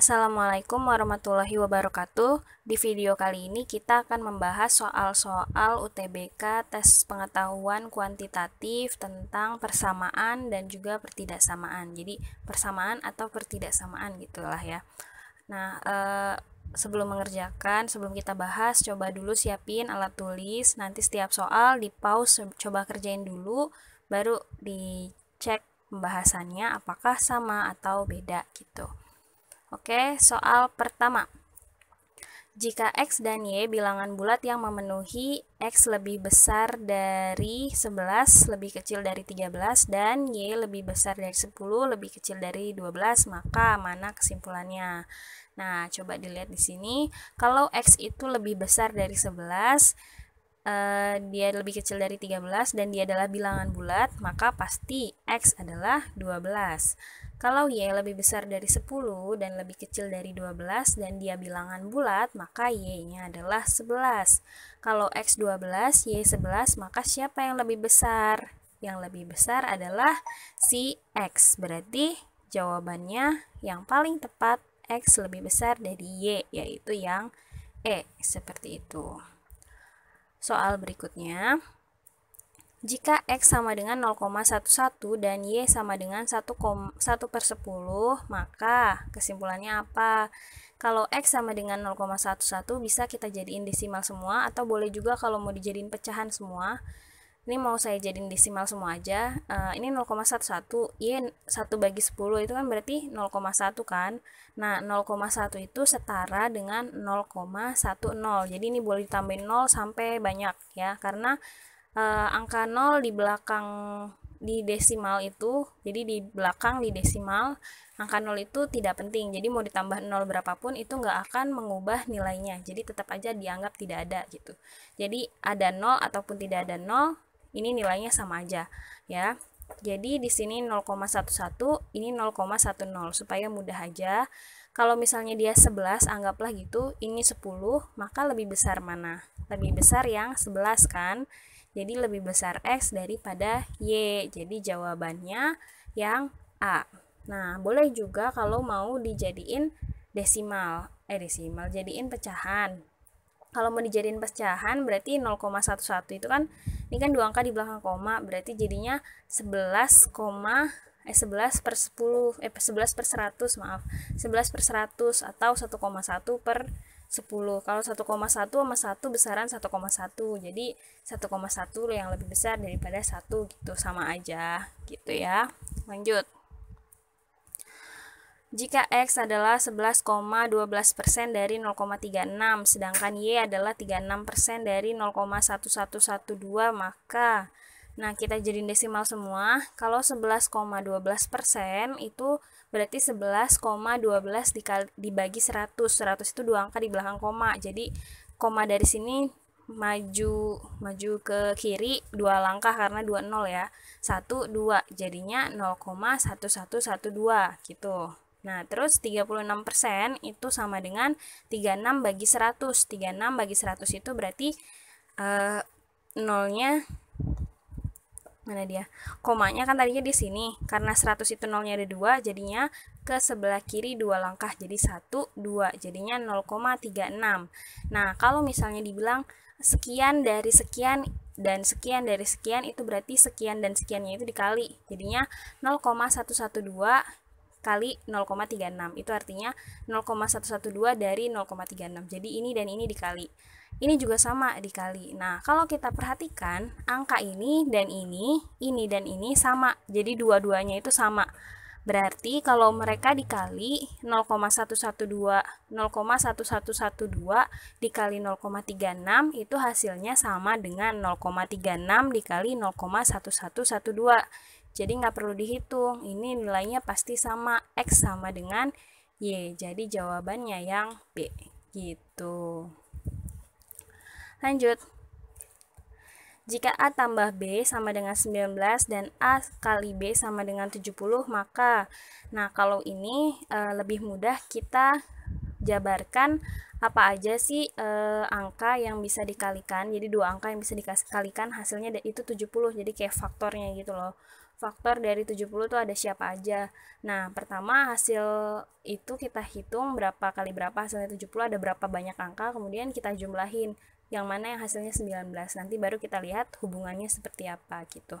Assalamualaikum warahmatullahi wabarakatuh. Di video kali ini kita akan membahas soal-soal UTBK tes pengetahuan kuantitatif tentang persamaan dan juga pertidaksamaan. Jadi persamaan atau pertidaksamaan gitulah ya. Nah, eh, sebelum mengerjakan, sebelum kita bahas, coba dulu siapin alat tulis. Nanti setiap soal di pause, coba kerjain dulu, baru dicek pembahasannya apakah sama atau beda gitu. Oke, soal pertama. Jika X dan Y bilangan bulat yang memenuhi X lebih besar dari 11, lebih kecil dari 13, dan Y lebih besar dari 10, lebih kecil dari 12, maka mana kesimpulannya? Nah, coba dilihat di sini. Kalau X itu lebih besar dari 11, Eh, dia lebih kecil dari 13 dan dia adalah bilangan bulat, maka pasti X adalah 12. Kalau Y lebih besar dari 10 dan lebih kecil dari 12 dan dia bilangan bulat, maka Y-nya adalah 11. Kalau X 12, Y 11, maka siapa yang lebih besar? Yang lebih besar adalah si X. Berarti jawabannya yang paling tepat X lebih besar dari Y, yaitu yang E, seperti itu soal berikutnya. Jika X sama dengan 0,11 dan Y sama dengan 1, 1 per 10, maka kesimpulannya apa? Kalau X sama dengan 0,11 bisa kita jadiin desimal semua atau boleh juga kalau mau dijadiin pecahan semua ini mau saya jadiin desimal semua aja uh, ini 0,11 y 1 bagi 10 itu kan berarti 0,1 kan nah 0,1 itu setara dengan 0,10 jadi ini boleh ditambahin 0 sampai banyak ya karena uh, angka 0 di belakang di desimal itu jadi di belakang di desimal angka 0 itu tidak penting jadi mau ditambah 0 berapapun itu nggak akan mengubah nilainya jadi tetap aja dianggap tidak ada gitu jadi ada 0 ataupun tidak ada 0 ini nilainya sama aja ya jadi di sini 0,11 ini 0,10 supaya mudah aja kalau misalnya dia 11 anggaplah gitu ini 10 maka lebih besar mana lebih besar yang 11 kan jadi lebih besar X daripada Y jadi jawabannya yang A nah boleh juga kalau mau dijadiin desimal eh desimal jadiin pecahan kalau mau dijadiin pecahan berarti 0,11 itu kan ini kan dua angka di belakang koma berarti jadinya 11, eh 11 per 10 eh 11 per 100 maaf 11 per 100 atau 1,1 per 10 kalau 1,1 sama 1 besaran 1,1 jadi 1,1 yang lebih besar daripada 1 gitu sama aja gitu ya lanjut jika X adalah 11,12% dari 0,36, sedangkan Y adalah 36% dari 0,1112, maka Nah, kita jadiin desimal semua. Kalau 11,12% itu berarti 11,12 dikali dibagi 100. 100 itu dua angka di belakang koma. Jadi koma dari sini maju maju ke kiri dua langkah karena 20 ya. 1 2 jadinya 0,1112 gitu. Nah, terus 36% itu sama dengan 36 bagi 100. 36 bagi 100 itu berarti uh, nolnya mana dia? Komanya kan tadinya di sini. Karena 100 itu nolnya ada 2, jadinya ke sebelah kiri 2 langkah. Jadi 1, 2. Jadinya 0,36. Nah, kalau misalnya dibilang sekian dari sekian dan sekian dari sekian itu berarti sekian dan sekiannya itu dikali. Jadinya 0,112 kali 0,36 itu artinya 0,112 dari 0,36 jadi ini dan ini dikali ini juga sama dikali nah kalau kita perhatikan angka ini dan ini ini dan ini sama jadi dua-duanya itu sama berarti kalau mereka dikali 0,112 0,1112 dikali 0,36 itu hasilnya sama dengan 0,36 dikali 0,1112 jadi nggak perlu dihitung, ini nilainya pasti sama X sama dengan Y. Jadi jawabannya yang B gitu. Lanjut. Jika A tambah B sama dengan 19 dan A kali B sama dengan 70 maka Nah kalau ini e, lebih mudah kita jabarkan apa aja sih e, angka yang bisa dikalikan jadi dua angka yang bisa dikalikan hasilnya itu 70 jadi kayak faktornya gitu loh faktor dari 70 itu ada siapa aja. Nah, pertama hasil itu kita hitung berapa kali berapa hasilnya 70 ada berapa banyak angka, kemudian kita jumlahin yang mana yang hasilnya 19. Nanti baru kita lihat hubungannya seperti apa gitu.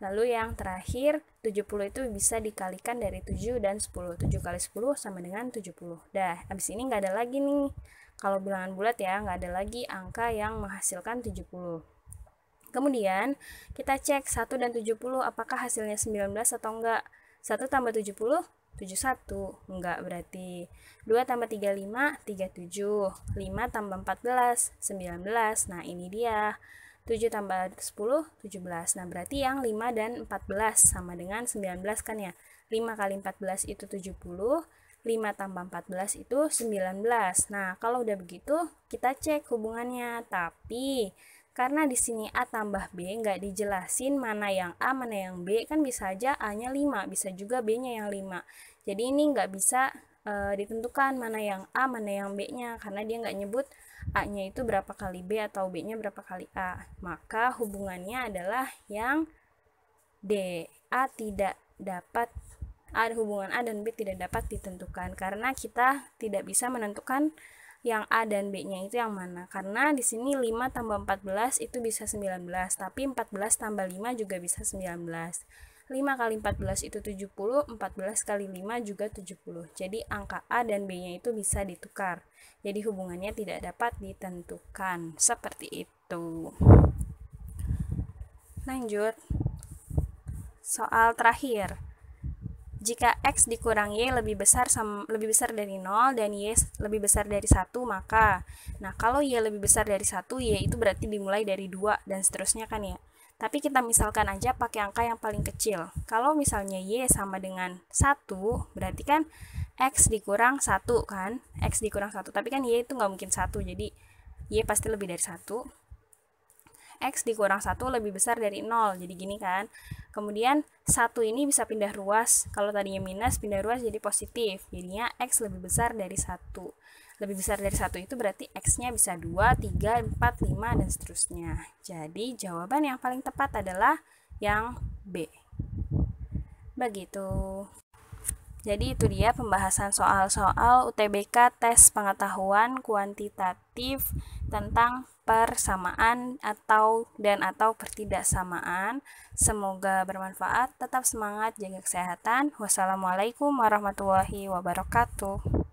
Lalu yang terakhir, 70 itu bisa dikalikan dari 7 dan 10. 7 kali 10 sama dengan 70. Dah, habis ini nggak ada lagi nih. Kalau bilangan bulat ya, nggak ada lagi angka yang menghasilkan 70. Kemudian, kita cek 1 dan 70 apakah hasilnya 19 atau enggak. 1 tambah 70, 71. Enggak berarti. 2 tambah 35, 37. 5 tambah 14, 19. Nah, ini dia. 7 tambah 10, 17. Nah, berarti yang 5 dan 14 sama dengan 19 kan ya. 5 kali 14 itu 70, 5 tambah 14 itu 19. Nah, kalau udah begitu, kita cek hubungannya. Tapi, karena di sini A tambah B nggak dijelasin mana yang A, mana yang B, kan bisa aja A-nya 5, bisa juga B-nya yang 5. Jadi ini nggak bisa e, ditentukan mana yang A, mana yang B-nya karena dia nggak nyebut A-nya itu berapa kali B atau B-nya berapa kali A. Maka hubungannya adalah yang D. A tidak dapat A hubungan A dan B tidak dapat ditentukan karena kita tidak bisa menentukan yang A dan B-nya itu yang mana. Karena di sini 5 tambah 14 itu bisa 19, tapi 14 tambah 5 juga bisa 19. 5 kali 14 itu 70, 14 kali 5 juga 70. Jadi angka A dan B-nya itu bisa ditukar. Jadi hubungannya tidak dapat ditentukan. Seperti itu. Lanjut. Soal terakhir. Jika x dikurangi y lebih besar sama, lebih besar dari 0 dan y lebih besar dari 1 maka nah kalau y lebih besar dari 1 y itu berarti dimulai dari 2 dan seterusnya kan ya. Tapi kita misalkan aja pakai angka yang paling kecil. Kalau misalnya Y sama dengan 1, berarti kan X dikurang 1 kan? X dikurang 1, tapi kan Y itu nggak mungkin 1, jadi Y pasti lebih dari 1. X dikurang 1 lebih besar dari 0, jadi gini kan? Kemudian 1 ini bisa pindah ruas, kalau tadinya minus pindah ruas jadi positif, jadinya X lebih besar dari 1 lebih besar dari satu itu berarti X-nya bisa 2, 3, 4, 5, dan seterusnya. Jadi jawaban yang paling tepat adalah yang B. Begitu. Jadi itu dia pembahasan soal-soal UTBK tes pengetahuan kuantitatif tentang persamaan atau dan atau pertidaksamaan. Semoga bermanfaat. Tetap semangat, jaga kesehatan. Wassalamualaikum warahmatullahi wabarakatuh.